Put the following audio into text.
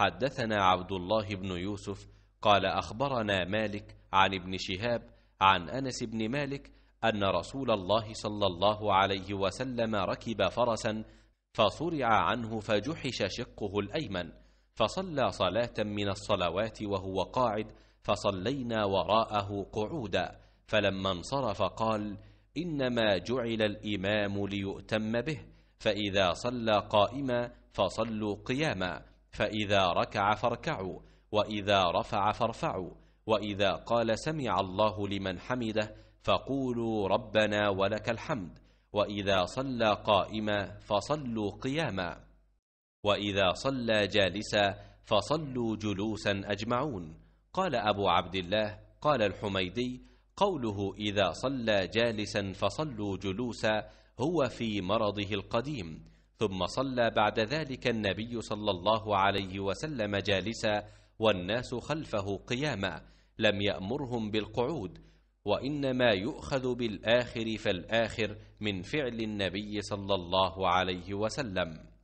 حدثنا عبد الله بن يوسف قال أخبرنا مالك عن ابن شهاب عن أنس بن مالك أن رسول الله صلى الله عليه وسلم ركب فرسا فصرع عنه فجحش شقه الأيمن فصلى صلاة من الصلوات وهو قاعد فصلينا وراءه قعودا فلما انصرف قال إنما جعل الإمام ليؤتم به فإذا صلى قائما فصلوا قياما فإذا ركع فاركعوا وإذا رفع فارفعوا وإذا قال سمع الله لمن حمده فقولوا ربنا ولك الحمد وإذا صلى قائما فصلوا قياما وإذا صلى جالسا فصلوا جلوسا أجمعون قال أبو عبد الله قال الحميدي قوله إذا صلى جالسا فصلوا جلوسا هو في مرضه القديم ثم صلى بعد ذلك النبي صلى الله عليه وسلم جالسا والناس خلفه قياما لم يأمرهم بالقعود وإنما يؤخذ بالآخر فالآخر من فعل النبي صلى الله عليه وسلم